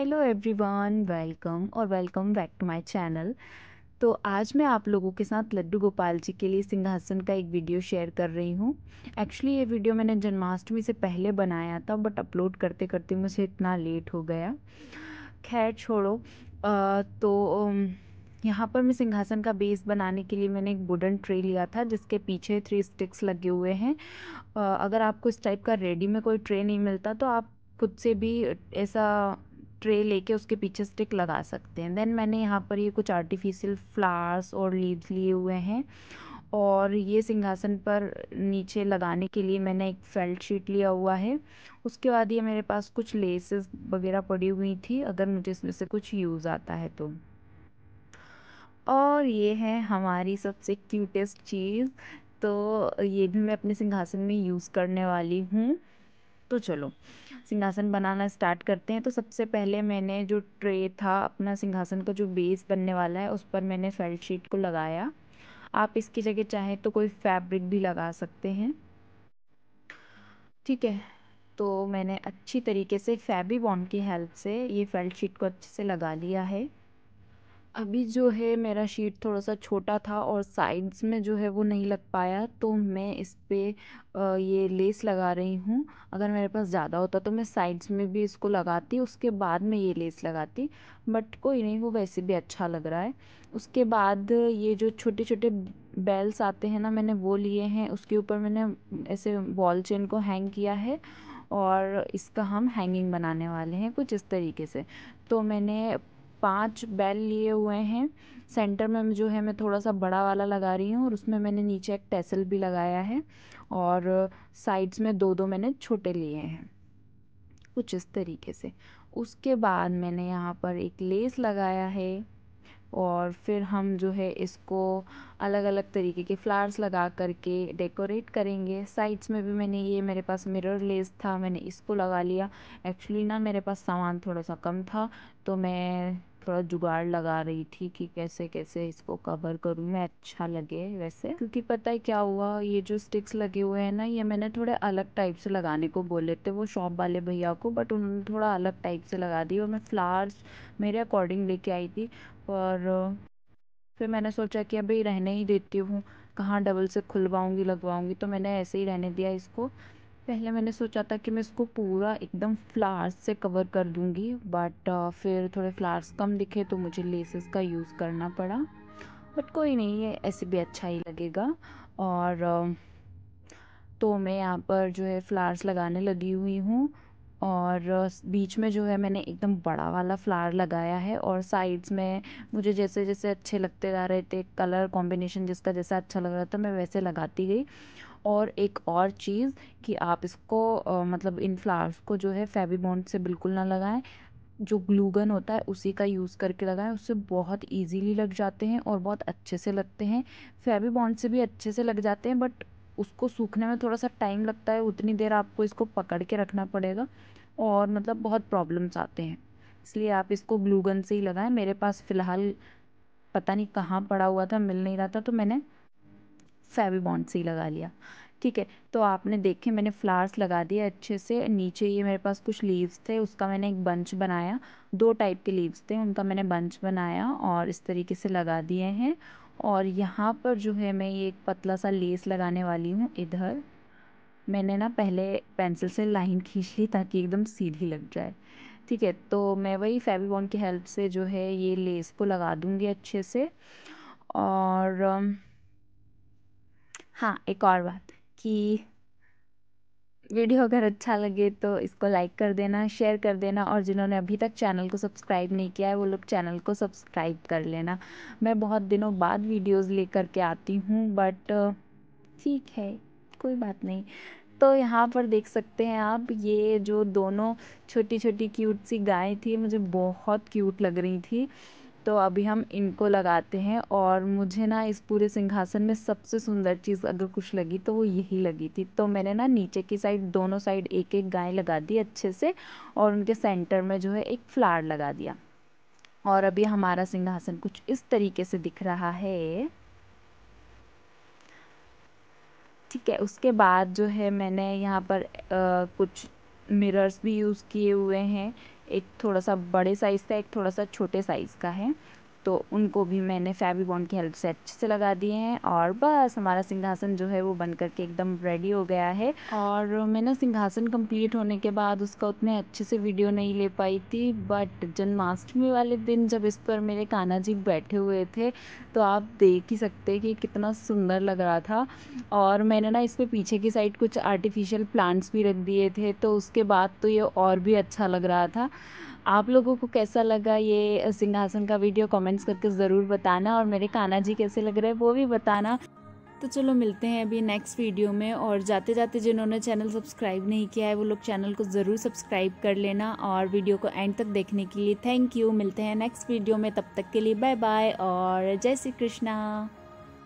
hello everyone welcome और welcome back to my channel तो आज मैं आप लोगों के साथ लड्डू गोपाल जी के लिए सिंहासन का एक वीडियो शेयर कर रही हूँ एक्चुअली ये वीडियो मैंने जन्माष्टमी से पहले बनाया था बट अपलोड करते करते मुझे इतना लेट हो गया खैर छोड़ो आ, तो यहाँ पर मैं सिंहासन का बेस बनाने के लिए मैंने एक वुडन ट्रे लिया था जिसके पीछे थ्री स्टिक्स लगे हुए हैं अगर आपको इस टाइप का रेडी में कोई ट्रे नहीं मिलता तो आप खुद से भी ऐसा ट्रे लेके उसके पीछे स्टिक लगा सकते हैं देन मैंने यहाँ पर ये कुछ आर्टिफिशियल फ्लावर्स और लीव्स लिए हुए हैं और ये सिंहासन पर नीचे लगाने के लिए मैंने एक फेल्ट शीट लिया हुआ है उसके बाद ये मेरे पास कुछ लेसेस वगैरह पड़ी हुई थी अगर मुझे इसमें से कुछ यूज़ आता है तो और ये है हमारी सबसे क्यूटेस्ट चीज़ तो ये भी मैं अपने सिंहासन में यूज़ करने वाली हूँ तो चलो सिंहासन बनाना स्टार्ट करते हैं तो सबसे पहले मैंने जो ट्रे था अपना सिंहासन का जो बेस बनने वाला है उस पर मैंने फेल्ट शीट को लगाया आप इसकी जगह चाहें तो कोई फैब्रिक भी लगा सकते हैं ठीक है तो मैंने अच्छी तरीके से फैबी बॉन्ड की हेल्प से ये फेल्ट शीट को अच्छे से लगा लिया है अभी जो है मेरा शीट थोड़ा सा छोटा था और साइड्स में जो है वो नहीं लग पाया तो मैं इस पर ये लेस लगा रही हूँ अगर मेरे पास ज़्यादा होता तो मैं साइड्स में भी इसको लगाती उसके बाद में ये लेस लगाती बट कोई नहीं वो वैसे भी अच्छा लग रहा है उसके बाद ये जो छोटे छोटे बेल्स आते हैं ना मैंने वो लिए हैं उसके ऊपर मैंने ऐसे वॉल चेन को हैंग किया है और इसका हम हैंगिंग बनाने वाले हैं कुछ इस तरीके से तो मैंने पाँच बैल लिए हुए हैं सेंटर में जो है मैं थोड़ा सा बड़ा वाला लगा रही हूँ और उसमें मैंने नीचे एक टेसल भी लगाया है और साइड्स में दो दो मैंने छोटे लिए हैं कुछ इस तरीके से उसके बाद मैंने यहाँ पर एक लेस लगाया है और फिर हम जो है इसको अलग अलग तरीके के फ्लावर्स लगा करके डेकोरेट करेंगे साइड्स में भी मैंने ये मेरे पास मिरर लेस था मैंने इसको लगा लिया एक्चुअली ना मेरे पास सामान थोड़ा सा कम था तो मैं थोड़ा जुगाड़ लगा रही थी कि कैसे कैसे इसको कवर करूँ मैं अच्छा लगे वैसे क्योंकि पता है क्या हुआ ये जो स्टिक्स लगे हुए हैं ना ये मैंने थोड़े अलग टाइप से लगाने को बोले थे वो शॉप वाले भैया को बट उन्होंने थोड़ा अलग टाइप से लगा दी और मैं फ्लावर्स मेरे अकॉर्डिंग लेके आई थी और फिर मैंने सोचा कि अभी रहने ही देती हूँ कहाँ डबल से खुलवाऊँगी लगवाऊँगी तो मैंने ऐसे ही रहने दिया इसको पहले मैंने सोचा था कि मैं इसको पूरा एकदम फ्लावर्स से कवर कर दूंगी बट uh, फिर थोड़े फ्लावर्स कम दिखे तो मुझे लेसेस का यूज़ करना पड़ा बट कोई नहीं है ऐसे भी अच्छा ही लगेगा और uh, तो मैं यहाँ पर जो है फ्लावर्स लगाने लगी हुई हूँ और uh, बीच में जो है मैंने एकदम बड़ा वाला फ्लावर लगाया है और साइड्स में मुझे जैसे जैसे अच्छे लगते जा रहे थे कलर कॉम्बिनेशन जिसका जैसा अच्छा लग रहा था मैं वैसे लगाती गई और एक और चीज़ कि आप इसको मतलब इन फ्लावर्स को जो है फ़ेविबॉन्ड से बिल्कुल ना लगाएं जो ग्लूगन होता है उसी का यूज़ करके लगाएं उससे बहुत इजीली लग जाते हैं और बहुत अच्छे से लगते हैं फ़ेविबॉन्ड से भी अच्छे से लग जाते हैं बट उसको सूखने में थोड़ा सा टाइम लगता है उतनी देर आपको इसको पकड़ के रखना पड़ेगा और मतलब बहुत प्रॉब्लम्स आते हैं इसलिए आप इसको ग्लूगन से ही लगाएं मेरे पास फ़िलहाल पता नहीं कहाँ पड़ा हुआ था मिल नहीं रहा था तो मैंने बॉन्ड से ही लगा लिया ठीक है तो आपने देखे मैंने फ्लावर्स लगा दिए अच्छे से नीचे ये मेरे पास कुछ लीव्स थे उसका मैंने एक बंच बनाया दो टाइप के लीव्स थे उनका मैंने बंच बनाया और इस तरीके से लगा दिए हैं और यहाँ पर जो है मैं ये एक पतला सा लेस लगाने वाली हूँ इधर मैंने ना पहले पेंसिल से लाइन खींच ली ताकि एकदम सीधी लग जाए ठीक है तो मैं वही फेविबॉन्ड की हेल्प से जो है ये लेस को लगा दूँगी अच्छे से और हाँ एक और बात कि वीडियो अगर अच्छा लगे तो इसको लाइक कर देना शेयर कर देना और जिन्होंने अभी तक चैनल को सब्सक्राइब नहीं किया है वो लोग चैनल को सब्सक्राइब कर लेना मैं बहुत दिनों बाद वीडियोस लेकर के आती हूँ बट ठीक है कोई बात नहीं तो यहाँ पर देख सकते हैं आप ये जो दोनों छोटी छोटी क्यूट सी गाय थी मुझे बहुत क्यूट लग रही थी तो अभी हम इनको लगाते हैं और मुझे ना इस पूरे सिंहासन में सबसे सुंदर चीज़ अगर कुछ लगी तो वो यही लगी थी तो मैंने ना नीचे की साइड दोनों साइड एक एक गाय लगा दी अच्छे से और उनके सेंटर में जो है एक फ्लावर लगा दिया और अभी हमारा सिंहासन कुछ इस तरीके से दिख रहा है ठीक है उसके बाद जो है मैंने यहाँ पर आ, कुछ मिरर्स भी यूज़ किए हुए हैं एक थोड़ा सा बड़े साइज़ का एक थोड़ा सा छोटे साइज़ का है तो उनको भी मैंने बॉन्ड की हेल्प से अच्छे से लगा दिए हैं और बस हमारा सिंहासन जो है वो बन करके एकदम रेडी हो गया है और मैंने सिंहासन कंप्लीट होने के बाद उसका उतने अच्छे से वीडियो नहीं ले पाई थी बट जन्माष्टमी वाले दिन जब इस पर मेरे कान्हा जी बैठे हुए थे तो आप देख ही सकते कि कितना सुंदर लग रहा था और मैंने ना इस पर पीछे की साइड कुछ आर्टिफिशियल प्लांट्स भी रख दिए थे तो उसके बाद तो ये और भी अच्छा लग रहा था आप लोगों को कैसा लगा ये सिंहासन का वीडियो कमेंट्स करके ज़रूर बताना और मेरे कान्हा जी कैसे लग रहे हैं वो भी बताना तो चलो मिलते हैं अभी नेक्स्ट वीडियो में और जाते जाते जिन्होंने चैनल सब्सक्राइब नहीं किया है वो लोग चैनल को ज़रूर सब्सक्राइब कर लेना और वीडियो को एंड तक देखने के लिए थैंक यू मिलते हैं नेक्स्ट वीडियो में तब तक के लिए बाय बाय और जय श्री कृष्णा